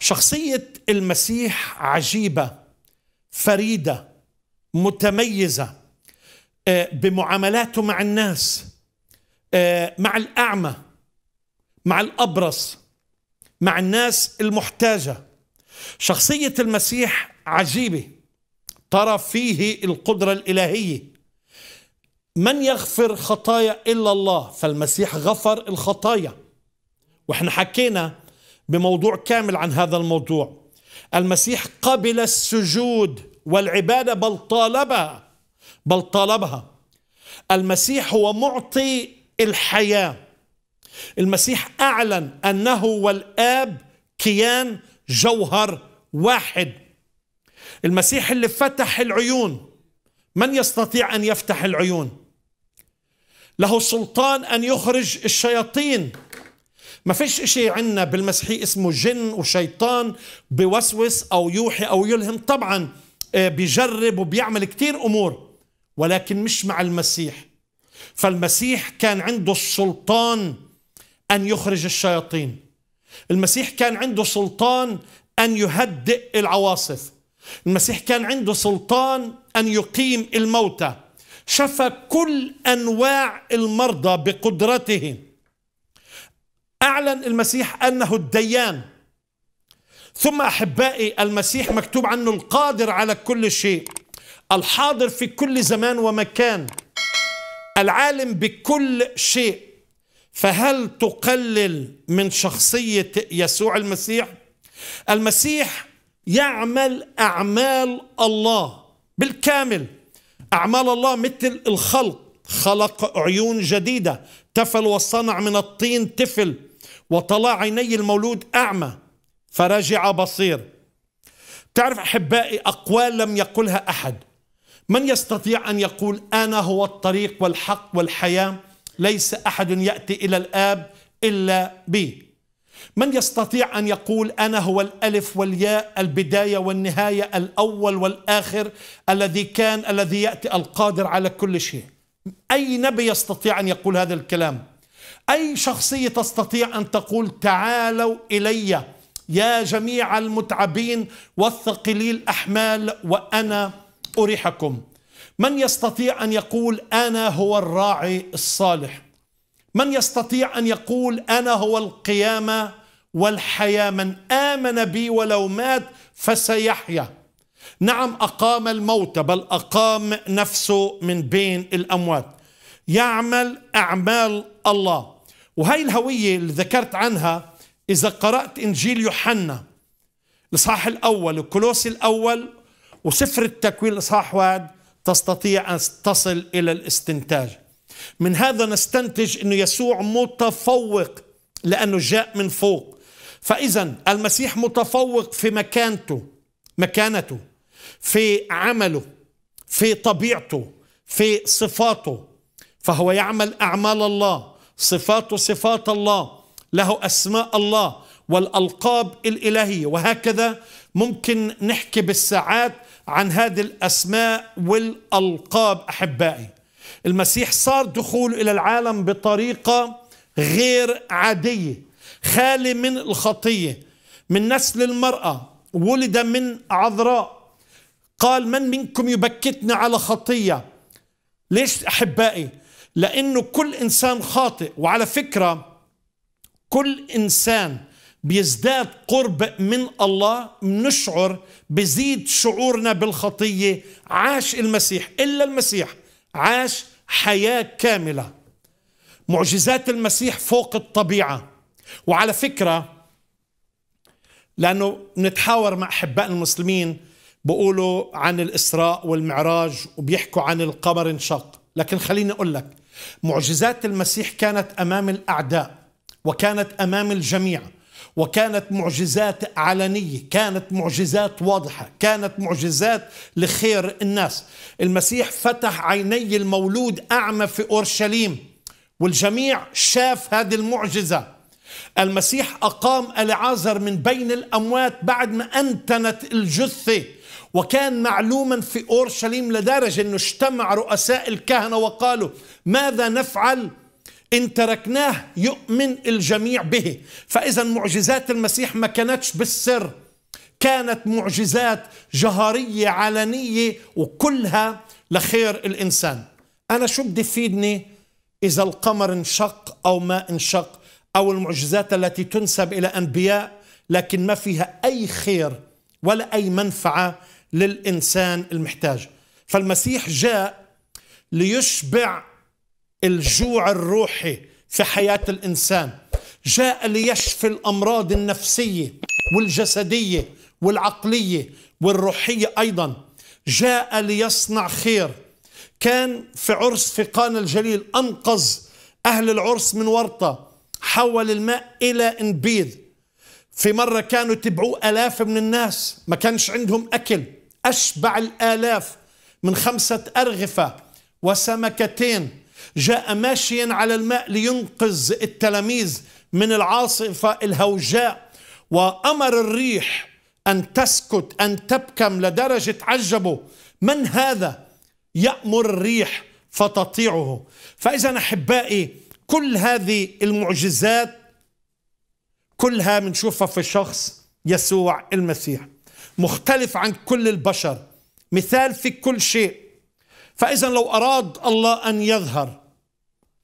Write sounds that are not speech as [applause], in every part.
شخصية المسيح عجيبة فريدة متميزة آه، بمعاملاته مع الناس آه، مع الأعمى مع الأبرص مع الناس المحتاجة شخصية المسيح عجيبة ترى فيه القدرة الإلهية من يغفر خطايا إلا الله فالمسيح غفر الخطايا واحنا حكينا بموضوع كامل عن هذا الموضوع المسيح قبل السجود والعبادة بل طالبها بل طالبها المسيح هو معطي الحياة المسيح أعلن أنه والآب كيان جوهر واحد المسيح اللي فتح العيون من يستطيع أن يفتح العيون له سلطان أن يخرج الشياطين ما فيش إشي عندنا بالمسيحي اسمه جن وشيطان بوسوس أو يوحي أو يلهم طبعا آه، بيجرب وبيعمل كتير أمور ولكن مش مع المسيح فالمسيح كان عنده السلطان أن يخرج الشياطين المسيح كان عنده سلطان أن يهدئ العواصف المسيح كان عنده سلطان أن يقيم الموتى شفى كل أنواع المرضى بقدرته أعلن المسيح أنه الديان ثم أحبائي المسيح مكتوب عنه القادر على كل شيء الحاضر في كل زمان ومكان العالم بكل شيء فهل تقلل من شخصية يسوع المسيح؟ المسيح يعمل أعمال الله بالكامل أعمال الله مثل الخلق خلق عيون جديدة تفل وصنع من الطين تفل وطلع عيني المولود أعمى فرجع بصير تعرف أحبائي أقوال لم يقلها أحد من يستطيع أن يقول أنا هو الطريق والحق والحياة ليس أحد يأتي إلى الآب إلا بي من يستطيع أن يقول أنا هو الألف والياء البداية والنهاية الأول والآخر الذي كان الذي يأتي القادر على كل شيء أي نبي يستطيع أن يقول هذا الكلام أي شخصية تستطيع أن تقول تعالوا إلي يا جميع المتعبين والثقلي الأحمال وأنا أريحكم من يستطيع أن يقول أنا هو الراعي الصالح من يستطيع أن يقول أنا هو القيامة والحياة من آمن بي ولو مات فسيحيا نعم أقام الموت بل أقام نفسه من بين الأموات يعمل أعمال الله وهي الهوية اللي ذكرت عنها إذا قرأت إنجيل يوحنا الإصحاح الأول وكولوسي الأول وسفر التكوين الإصحاح واحد تستطيع أن تصل إلى الاستنتاج من هذا نستنتج أنه يسوع متفوق لأنه جاء من فوق فإذا المسيح متفوق في مكانته مكانته في عمله في طبيعته في صفاته فهو يعمل أعمال الله صفاته صفات الله له أسماء الله والألقاب الإلهية وهكذا ممكن نحكي بالساعات عن هذه الأسماء والألقاب أحبائي المسيح صار دخوله إلى العالم بطريقة غير عادية خالي من الخطية من نسل المرأة ولد من عذراء قال من منكم يبكتني على خطية ليش أحبائي لأنه كل إنسان خاطئ وعلى فكرة كل إنسان بيزداد قرب من الله بنشعر بزيد شعورنا بالخطية عاش المسيح إلا المسيح عاش حياة كاملة معجزات المسيح فوق الطبيعة وعلى فكرة لأنه نتحاور مع أحباء المسلمين بقولوا عن الإسراء والمعراج وبيحكوا عن القمر انشق لكن خليني أقول لك معجزات المسيح كانت امام الاعداء وكانت امام الجميع وكانت معجزات علنيه، كانت معجزات واضحه، كانت معجزات لخير الناس. المسيح فتح عيني المولود اعمى في اورشليم والجميع شاف هذه المعجزه. المسيح اقام العازر من بين الاموات بعد ما انتنت الجثه وكان معلوما في أورشليم لدرجة أنه اجتمع رؤساء الكهنة وقالوا ماذا نفعل إن تركناه يؤمن الجميع به فإذا معجزات المسيح ما كانتش بالسر كانت معجزات جهرية علنية وكلها لخير الإنسان أنا شو بدي يفيدني إذا القمر انشق أو ما انشق أو المعجزات التي تنسب إلى أنبياء لكن ما فيها أي خير ولا أي منفعة للإنسان المحتاج فالمسيح جاء ليشبع الجوع الروحي في حياة الإنسان جاء ليشفي الأمراض النفسية والجسدية والعقلية والروحية أيضا جاء ليصنع خير كان في عرس في قانا الجليل أنقذ أهل العرس من ورطة حول الماء إلى إنبيذ في مرة كانوا تبعوا ألاف من الناس ما كانش عندهم أكل أشبع الآلاف من خمسة أرغفة وسمكتين جاء ماشيا على الماء لينقذ التلاميذ من العاصفة الهوجاء وأمر الريح أن تسكت أن تبكم لدرجة عجبه من هذا يأمر الريح فتطيعه فإذا أحبائي كل هذه المعجزات كلها بنشوفها في شخص يسوع المسيح مختلف عن كل البشر مثال في كل شيء فإذا لو أراد الله أن يظهر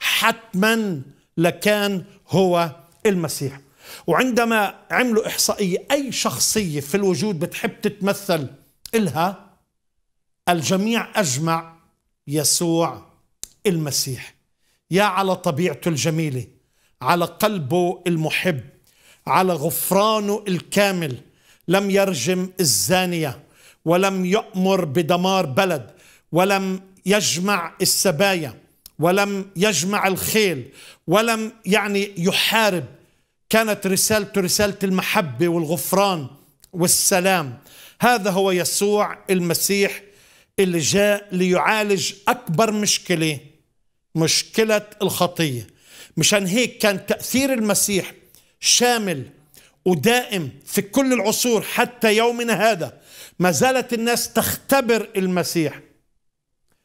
حتما لكان هو المسيح وعندما عملوا إحصائية أي شخصية في الوجود بتحب تتمثل إلها الجميع أجمع يسوع المسيح يا على طبيعته الجميلة على قلبه المحب على غفرانه الكامل لم يرجم الزانية ولم يأمر بدمار بلد ولم يجمع السبايا ولم يجمع الخيل ولم يعني يحارب كانت رسالته رسالة المحبة والغفران والسلام هذا هو يسوع المسيح اللي جاء ليعالج أكبر مشكلة مشكلة الخطية مشان هيك كان تأثير المسيح شامل ودائم في كل العصور حتى يومنا هذا ما زالت الناس تختبر المسيح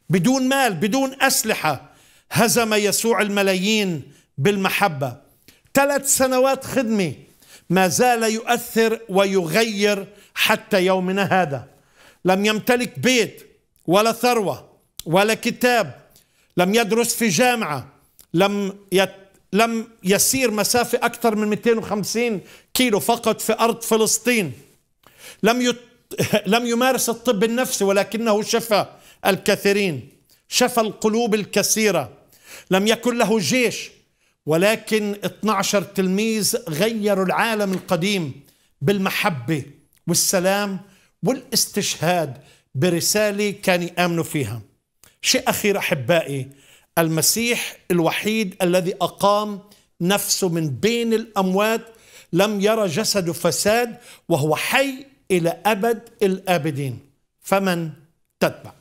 بدون مال بدون اسلحه هزم يسوع الملايين بالمحبه ثلاث سنوات خدمه ما زال يؤثر ويغير حتى يومنا هذا لم يمتلك بيت ولا ثروه ولا كتاب لم يدرس في جامعه لم يت لم يسير مسافة أكثر من 250 كيلو فقط في أرض فلسطين لم يت... [laughs] لم يمارس الطب النفسي ولكنه شفى الكثيرين شفى القلوب الكثيرة لم يكن له جيش ولكن 12 تلميذ غيروا العالم القديم بالمحبة والسلام والاستشهاد برسالة كانوا يآمنوا فيها شيء أخير أحبائي المسيح الوحيد الذي أقام نفسه من بين الأموات لم يرى جسده فساد وهو حي إلى أبد الآبدين فمن تتبع